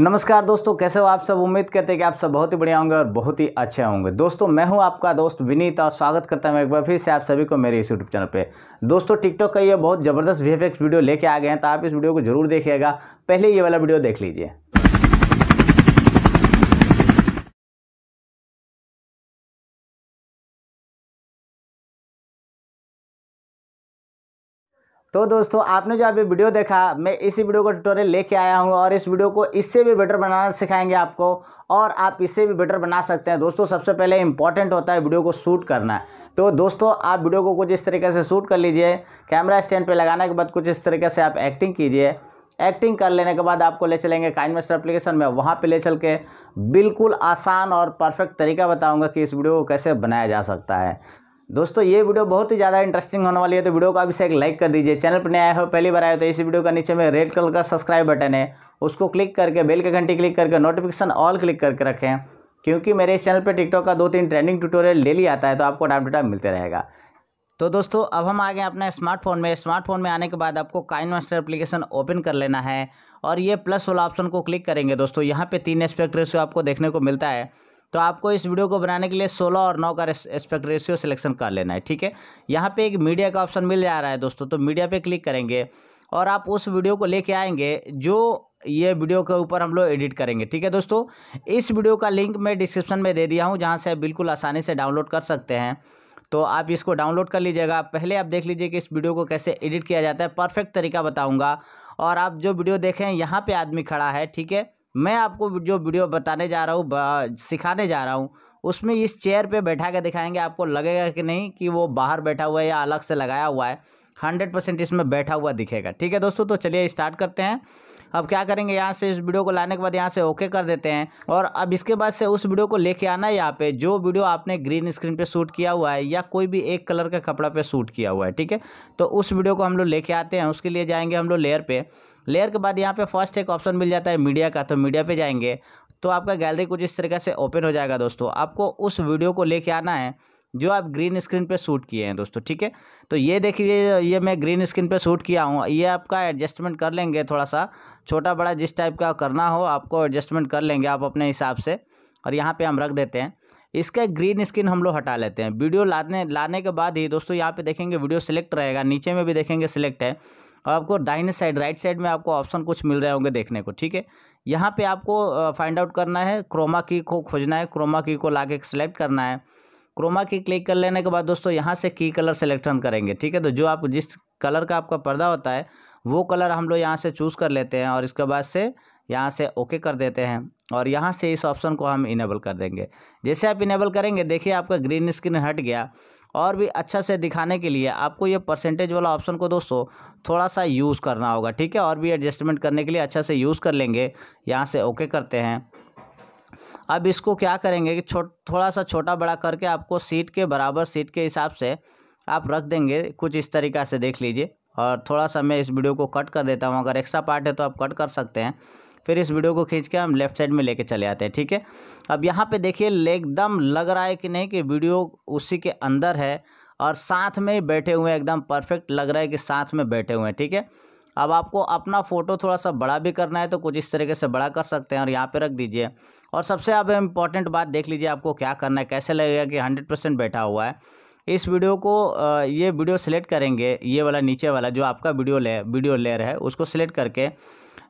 नमस्कार दोस्तों कैसे हो आप सब उम्मीद करते हैं कि आप सब बहुत ही बढ़िया होंगे और बहुत ही अच्छे होंगे दोस्तों मैं हूं आपका दोस्त विनीत और स्वागत करता हूं एक बार फिर से आप सभी को मेरे इस यूट्यूब चैनल पे दोस्तों टिकटॉक का ये बहुत ज़बरदस्त वी वीडियो लेके आ गए हैं तो आप इस वीडियो को जरूर देखिएगा पहले ये वाला वीडियो देख लीजिए तो दोस्तों आपने जो अभी वीडियो देखा मैं इसी वीडियो का ट्यूटोरियल लेके आया हूँ और इस वीडियो को इससे भी बेटर बनाना सिखाएंगे आपको और आप इससे भी बेटर बना सकते हैं दोस्तों सबसे पहले इंपॉर्टेंट होता है वीडियो को शूट करना तो दोस्तों आप वीडियो को कुछ इस तरीके से शूट कर लीजिए कैमरा स्टैंड पर लगाने के बाद कुछ इस तरीके से आप एक्टिंग कीजिए एक्टिंग कर लेने के बाद आपको ले चलेंगे काइन मास्टर एप्लीकेशन में वहाँ पे ले चल के बिल्कुल आसान और परफेक्ट तरीका बताऊंगा कि इस वीडियो को कैसे बनाया जा सकता है दोस्तों ये वीडियो बहुत ही ज़्यादा इंटरेस्टिंग होने वाली है तो वीडियो को अभी से एक लाइक कर दीजिए चैनल पर नया हो पहली बार आए तो इस वीडियो का नीचे में रेड कलर का सब्सक्राइब बटन है उसको क्लिक करके बेल के घंटी क्लिक करके नोटिफिकेशन ऑल क्लिक करके रखें क्योंकि मेरे इस चैनल पर टिकटॉक का दो तीन ट्रेंडिंग ट्यूटोरियल डेली आता है तो आपको टाइम टू टाइम मिलते रहेगा तो दोस्तों अब हम आ गए अपने स्मार्टफोन में स्मार्टफोन में आने के बाद आपको काइन मास्टर एप्लीकेशन ओपन कर लेना है और ये प्लस वाला ऑप्शन को क्लिक करेंगे दोस्तों यहाँ पे तीन एस्पेक्ट रेशियो आपको देखने को मिलता है तो आपको इस वीडियो को बनाने के लिए सोलह और नौ का एस्पेक्ट रेशियो सिलेक्शन कर लेना है ठीक है यहाँ पे एक मीडिया का ऑप्शन मिल जा रहा है दोस्तों तो मीडिया पे क्लिक करेंगे और आप उस वीडियो को लेके आएंगे जो ये वीडियो के ऊपर हम लोग एडिट करेंगे ठीक है दोस्तों इस वीडियो का लिंक मैं डिस्क्रिप्शन में दे दिया हूँ जहाँ से आप बिल्कुल आसानी से डाउनलोड कर सकते हैं तो आप इसको डाउनलोड कर लीजिएगा पहले आप देख लीजिए कि इस वीडियो को कैसे एडिट किया जाता है परफेक्ट तरीका बताऊँगा और आप जो वीडियो देखें यहाँ पर आदमी खड़ा है ठीक है मैं आपको जो वीडियो बताने जा रहा हूँ सिखाने जा रहा हूँ उसमें इस चेयर पे बैठा के दिखाएंगे आपको लगेगा कि नहीं कि वो बाहर बैठा हुआ है या अलग से लगाया हुआ है हंड्रेड परसेंट इसमें बैठा हुआ दिखेगा ठीक है दोस्तों तो चलिए स्टार्ट करते हैं अब क्या करेंगे यहाँ से इस वीडियो को लाने के बाद यहाँ से ओके कर देते हैं और अब इसके बाद से उस वीडियो को लेके आना है यहाँ पे जो वीडियो आपने ग्रीन स्क्रीन पे शूट किया हुआ है या कोई भी एक कलर का कपड़ा पे शूट किया हुआ है ठीक है तो उस वीडियो को हम लोग लेके आते हैं उसके लिए जाएंगे हम लोग लेयर पे लेयर के बाद यहाँ पे फर्स्ट एक ऑप्शन मिल जाता है मीडिया का तो मीडिया पे जाएंगे तो आपका गैलरी कुछ इस तरीके से ओपन हो जाएगा दोस्तों आपको उस वीडियो को लेके आना है जो आप ग्रीन स्क्रीन पे शूट किए हैं दोस्तों ठीक है तो ये देखिए ये मैं ग्रीन स्क्रीन पे शूट किया हूँ ये आपका एडजस्टमेंट कर लेंगे थोड़ा सा छोटा बड़ा जिस टाइप का करना हो आपको एडजस्टमेंट कर लेंगे आप अपने हिसाब से और यहाँ पर हम रख देते हैं इसका ग्रीन स्क्रीन हम लोग हटा लेते हैं वीडियो लाने लाने के बाद ही दोस्तों यहाँ पे देखेंगे वीडियो सेलेक्ट रहेगा नीचे में भी देखेंगे सिलेक्ट है और आपको दाहिने साइड राइट साइड में आपको ऑप्शन कुछ मिल रहे होंगे देखने को ठीक है यहाँ पर आपको फाइंड आउट करना है क्रोमा की को खोजना है क्रोमा की को ला के सिलेक्ट करना है क्रोमा की क्लिक कर लेने के बाद दोस्तों यहाँ से की कलर सेलेक्शन करेंगे ठीक है तो जो आप जिस कलर का आपका पर्दा होता है वो कलर हम लोग यहाँ से चूज़ कर लेते हैं और इसके बाद से यहाँ से ओके कर देते हैं और यहाँ से इस ऑप्शन को हम इनेबल कर देंगे जैसे आप इनेबल करेंगे देखिए आपका ग्रीन स्क्रीन हट गया और भी अच्छा से दिखाने के लिए आपको ये परसेंटेज वाला ऑप्शन को दोस्तों थोड़ा सा यूज़ करना होगा ठीक है और भी एडजस्टमेंट करने के लिए अच्छा से यूज़ कर लेंगे यहाँ से ओके करते हैं अब इसको क्या करेंगे कि छो थोड़ा सा छोटा बड़ा करके आपको सीट के बराबर सीट के हिसाब से आप रख देंगे कुछ इस तरीका से देख लीजिए और थोड़ा सा मैं इस वीडियो को कट कर देता हूँ अगर एक्स्ट्रा पार्ट है तो आप कट कर सकते हैं फिर इस वीडियो को खींच के हम लेफ्ट साइड में लेके चले आते हैं ठीक है अब यहाँ पे देखिए एकदम लग रहा है कि नहीं कि वीडियो उसी के अंदर है और साथ में ही बैठे हुए एकदम परफेक्ट लग रहा है कि साथ में बैठे हुए हैं ठीक है अब आपको अपना फ़ोटो थोड़ा सा बड़ा भी करना है तो कुछ इस तरीके से बड़ा कर सकते हैं और यहाँ पे रख दीजिए और सबसे अब इम्पॉर्टेंट बात देख लीजिए आपको क्या करना है कैसे लगेगा कि हंड्रेड परसेंट बैठा हुआ है इस वीडियो को ये वीडियो सेलेक्ट करेंगे ये वाला नीचे वाला जो आपका वीडियो ले वीडियो लेयर है उसको सिलेक्ट करके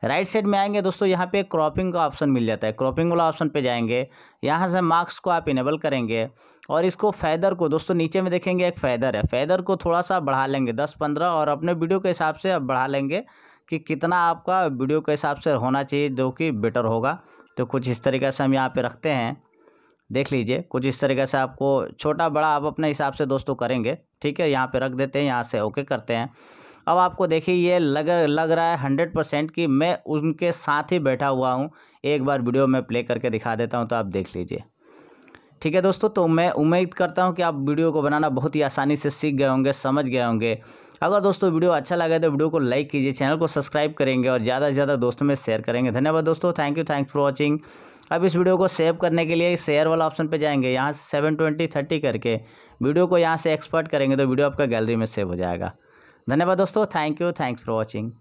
राइट साइड में आएंगे दोस्तों यहाँ पे क्रॉपिंग का ऑप्शन मिल जाता है क्रॉपिंग वाला ऑप्शन पे जाएंगे यहाँ से मार्क्स को आप इनेबल करेंगे और इसको फैदर को दोस्तों नीचे में देखेंगे एक फैदर है फैदर को थोड़ा सा बढ़ा लेंगे दस पंद्रह और अपने वीडियो के हिसाब से आप बढ़ा लेंगे कि कितना आपका वीडियो के हिसाब से होना चाहिए जो कि बेटर होगा तो कुछ इस तरीके से हम यहाँ पर रखते हैं देख लीजिए कुछ इस तरीके से आपको छोटा बड़ा आप अपने हिसाब से दोस्तों करेंगे ठीक है यहाँ पर रख देते हैं यहाँ से ओके करते हैं अब आपको देखिए ये लग लग रहा है हंड्रेड परसेंट कि मैं उनके साथ ही बैठा हुआ हूँ एक बार वीडियो में प्ले करके दिखा देता हूँ तो आप देख लीजिए ठीक है दोस्तों तो मैं उम्मीद करता हूँ कि आप वीडियो को बनाना बहुत ही आसानी से सीख गए होंगे समझ गए होंगे अगर दोस्तों वीडियो अच्छा लगे तो वीडियो को लाइक कीजिए चैनल को सब्सक्राइब करेंगे और ज़्यादा से ज़्यादा दोस्तों में शेयर करेंगे धन्यवाद दोस्तों thank you thanks for watching अब इस वीडियो को सेव करने के लिए शेयर वाला ऑप्शन पे जाएंगे यहाँ से सेवन ट्वेंटी थर्टी करके वीडियो को यहाँ से एक्सपर्ट करेंगे तो वीडियो आपका गैलरी में सेव हो जाएगा धन्यवाद दोस्तों thank you thanks for watching